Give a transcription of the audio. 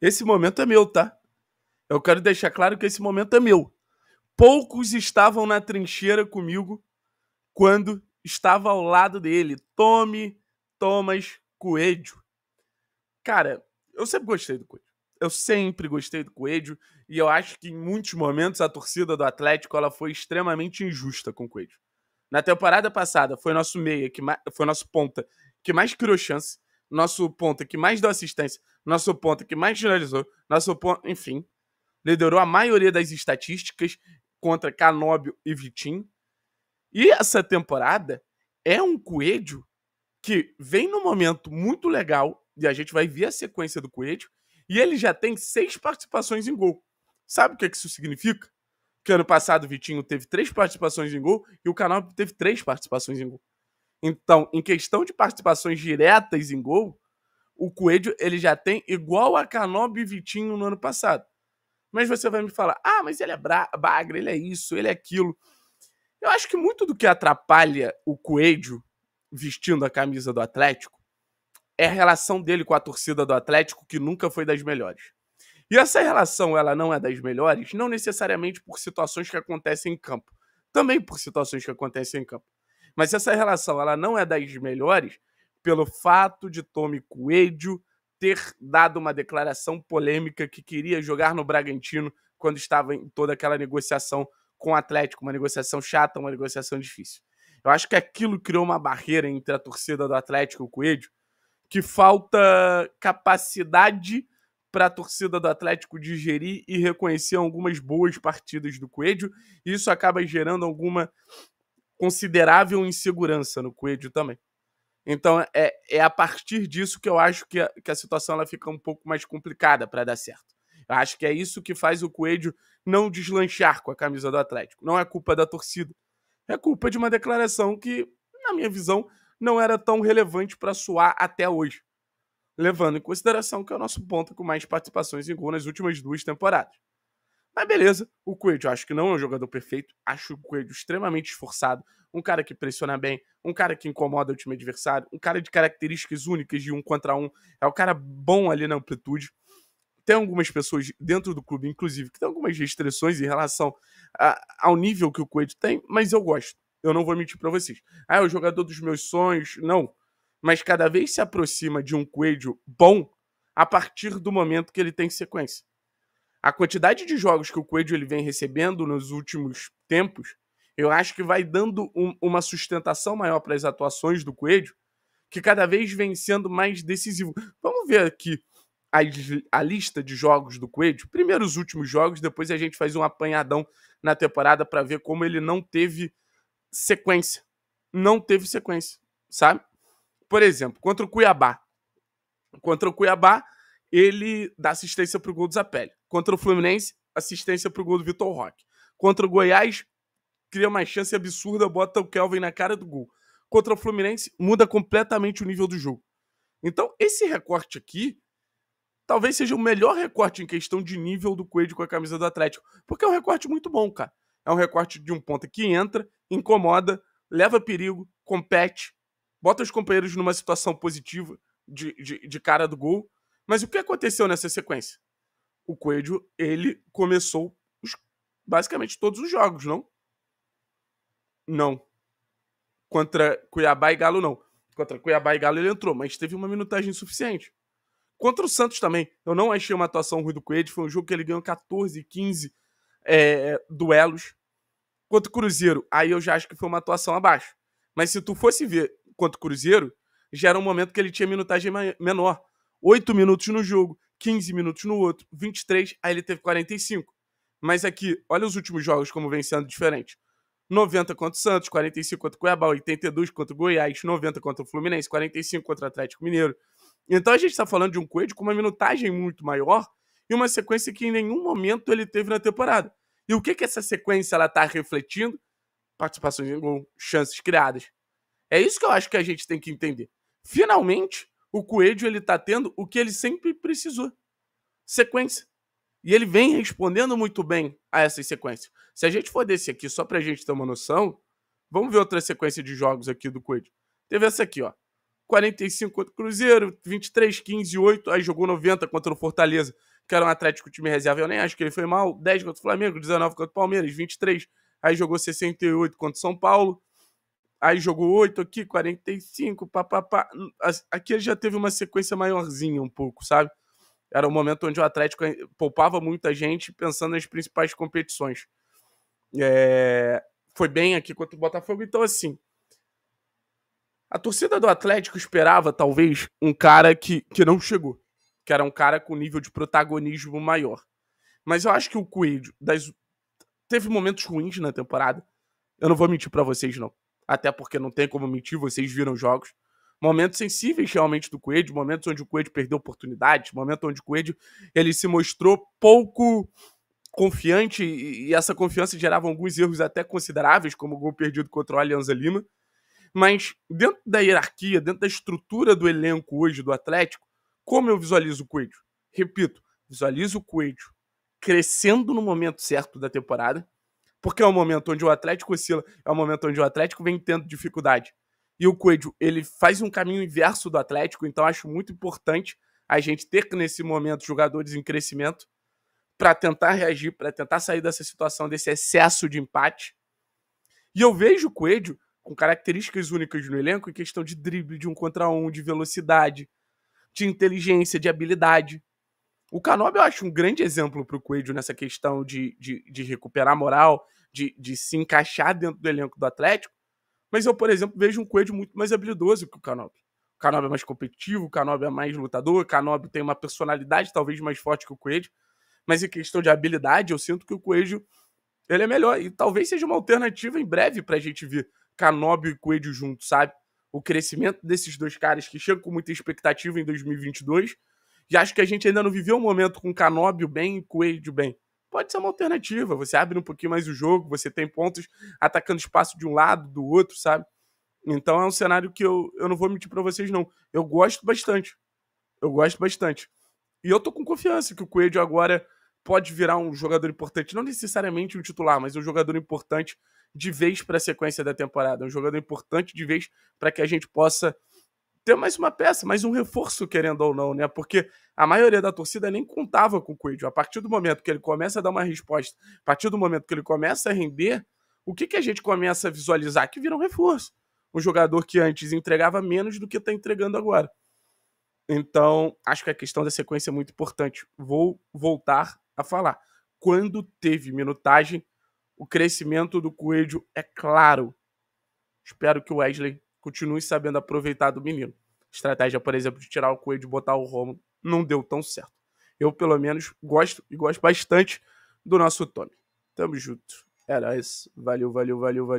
Esse momento é meu, tá? Eu quero deixar claro que esse momento é meu. Poucos estavam na trincheira comigo quando estava ao lado dele. Tome Thomas Coelho. Cara, eu sempre gostei do Coelho. Eu sempre gostei do Coelho e eu acho que em muitos momentos a torcida do Atlético ela foi extremamente injusta com o Coelho. Na temporada passada foi nosso meia que foi nosso ponta que mais criou chance, nosso ponto que mais deu assistência, nosso ponto que mais finalizou, nosso ponto, enfim, liderou a maioria das estatísticas contra Canóbio e Vitinho. E essa temporada é um Coelho que vem num momento muito legal, e a gente vai ver a sequência do Coelho, e ele já tem seis participações em gol. Sabe o que, é que isso significa? Que ano passado o Vitinho teve três participações em gol e o Canóbio teve três participações em gol. Então, em questão de participações diretas em gol, o Coelho ele já tem igual a Canobi e Vitinho no ano passado. Mas você vai me falar, ah, mas ele é bagre, ele é isso, ele é aquilo. Eu acho que muito do que atrapalha o Coelho vestindo a camisa do Atlético é a relação dele com a torcida do Atlético, que nunca foi das melhores. E essa relação ela não é das melhores, não necessariamente por situações que acontecem em campo, também por situações que acontecem em campo. Mas essa relação ela não é das melhores, pelo fato de Tommy Coelho ter dado uma declaração polêmica que queria jogar no Bragantino quando estava em toda aquela negociação com o Atlético, uma negociação chata, uma negociação difícil. Eu acho que aquilo criou uma barreira entre a torcida do Atlético e o Coelho, que falta capacidade para a torcida do Atlético digerir e reconhecer algumas boas partidas do Coelho, e isso acaba gerando alguma considerável insegurança no Coelho também. Então é, é a partir disso que eu acho que a, que a situação ela fica um pouco mais complicada para dar certo. Eu acho que é isso que faz o Coelho não deslanchar com a camisa do Atlético. Não é culpa da torcida. É culpa de uma declaração que, na minha visão, não era tão relevante para soar até hoje. Levando em consideração que é o nosso ponto com mais participações em gol nas últimas duas temporadas. Mas beleza, o Coelho eu acho que não é um jogador perfeito, acho o Coelho extremamente esforçado, um cara que pressiona bem, um cara que incomoda o time adversário, um cara de características únicas de um contra um, é um cara bom ali na amplitude. Tem algumas pessoas dentro do clube, inclusive, que tem algumas restrições em relação a, ao nível que o Coelho tem, mas eu gosto. Eu não vou mentir para vocês. Ah, é o jogador dos meus sonhos. Não. Mas cada vez se aproxima de um Coelho bom a partir do momento que ele tem sequência a quantidade de jogos que o Coelho ele vem recebendo nos últimos tempos, eu acho que vai dando um, uma sustentação maior para as atuações do Coelho, que cada vez vem sendo mais decisivo. Vamos ver aqui a, a lista de jogos do Coelho. Primeiro os últimos jogos, depois a gente faz um apanhadão na temporada para ver como ele não teve sequência. Não teve sequência, sabe? Por exemplo, contra o Cuiabá. Contra o Cuiabá, ele dá assistência pro gol do Zapelli. Contra o Fluminense, assistência pro gol do Vitor Roque. Contra o Goiás, cria uma chance absurda, bota o Kelvin na cara do gol. Contra o Fluminense, muda completamente o nível do jogo. Então, esse recorte aqui talvez seja o melhor recorte em questão de nível do Coelho com a camisa do Atlético, porque é um recorte muito bom, cara. É um recorte de um ponta que entra, incomoda, leva perigo, compete, bota os companheiros numa situação positiva de, de, de cara do gol mas o que aconteceu nessa sequência? O Coelho, ele começou os, basicamente todos os jogos, não? Não. Contra Cuiabá e Galo, não. Contra Cuiabá e Galo ele entrou, mas teve uma minutagem suficiente. Contra o Santos também. Eu não achei uma atuação ruim do Coelho. Foi um jogo que ele ganhou 14, 15 é, duelos. Contra o Cruzeiro, aí eu já acho que foi uma atuação abaixo. Mas se tu fosse ver contra o Cruzeiro, já era um momento que ele tinha minutagem menor. 8 minutos no jogo, 15 minutos no outro, 23, aí ele teve 45. Mas aqui, é olha os últimos jogos como vem sendo diferente. 90 contra o Santos, 45 contra o Cuiabá, 82 contra o Goiás, 90 contra o Fluminense, 45 contra o Atlético Mineiro. Então a gente está falando de um Coelho com uma minutagem muito maior e uma sequência que em nenhum momento ele teve na temporada. E o que, que essa sequência ela está refletindo? Participações em gol, chances criadas. É isso que eu acho que a gente tem que entender. Finalmente, o Coelho ele tá tendo o que ele sempre precisou: sequência. E ele vem respondendo muito bem a essas sequências. Se a gente for desse aqui, só pra gente ter uma noção, vamos ver outra sequência de jogos aqui do Coelho. Teve essa aqui, ó. 45 contra o Cruzeiro, 23, 15, 8, aí jogou 90 contra o Fortaleza, que era um Atlético time reserva, eu nem acho que ele foi mal, 10 contra o Flamengo, 19 contra o Palmeiras, 23, aí jogou 68 contra o São Paulo, Aí jogou 8 aqui, 45, papapá. Aqui ele já teve uma sequência maiorzinha um pouco, sabe? Era um momento onde o Atlético poupava muita gente pensando nas principais competições. É... Foi bem aqui contra o Botafogo, então assim. A torcida do Atlético esperava, talvez, um cara que, que não chegou. Que era um cara com nível de protagonismo maior. Mas eu acho que o Coelho das... teve momentos ruins na temporada. Eu não vou mentir para vocês, não até porque não tem como mentir, vocês viram os jogos. Momentos sensíveis realmente do Coelho, momentos onde o Coelho perdeu oportunidades, momentos onde o Coelho ele se mostrou pouco confiante e, e essa confiança gerava alguns erros até consideráveis, como o gol perdido contra o Alianza Lima. Mas dentro da hierarquia, dentro da estrutura do elenco hoje do Atlético, como eu visualizo o Coelho? Repito, visualizo o Coelho crescendo no momento certo da temporada, porque é um momento onde o Atlético oscila, é um momento onde o Atlético vem tendo dificuldade. E o Coelho, ele faz um caminho inverso do Atlético, então acho muito importante a gente ter nesse momento jogadores em crescimento para tentar reagir, para tentar sair dessa situação, desse excesso de empate. E eu vejo o Coelho com características únicas no elenco em questão de drible, de um contra um, de velocidade, de inteligência, de habilidade. O Canob eu acho um grande exemplo para o Coelho nessa questão de, de, de recuperar moral, de, de se encaixar dentro do elenco do Atlético. Mas eu, por exemplo, vejo um Coelho muito mais habilidoso que o Canobi. O Canobi é mais competitivo, o Canobi é mais lutador, o Canobi tem uma personalidade talvez mais forte que o Coelho. Mas em questão de habilidade, eu sinto que o Coelho ele é melhor. E talvez seja uma alternativa em breve para a gente ver Canobi e Coelho juntos, sabe? O crescimento desses dois caras que chegam com muita expectativa em 2022. E acho que a gente ainda não viveu um momento com Canóbio bem e Coelho bem pode ser uma alternativa. Você abre um pouquinho mais o jogo, você tem pontos atacando espaço de um lado, do outro, sabe? Então é um cenário que eu, eu não vou mentir para vocês, não. Eu gosto bastante. Eu gosto bastante. E eu tô com confiança que o Coelho agora pode virar um jogador importante, não necessariamente um titular, mas um jogador importante de vez para a sequência da temporada, um jogador importante de vez para que a gente possa ter mais uma peça, mais um reforço, querendo ou não, né? Porque a maioria da torcida nem contava com o Coelho. A partir do momento que ele começa a dar uma resposta, a partir do momento que ele começa a render, o que, que a gente começa a visualizar? Que vira um reforço. Um jogador que antes entregava menos do que está entregando agora. Então, acho que a questão da sequência é muito importante. Vou voltar a falar. Quando teve minutagem, o crescimento do Coelho é claro. Espero que o Wesley continue sabendo aproveitar do menino. Estratégia, por exemplo, de tirar o coelho e botar o Romo não deu tão certo. Eu, pelo menos, gosto e gosto bastante do nosso Tony. Tamo junto. Era isso. Valeu, valeu, valeu, valeu.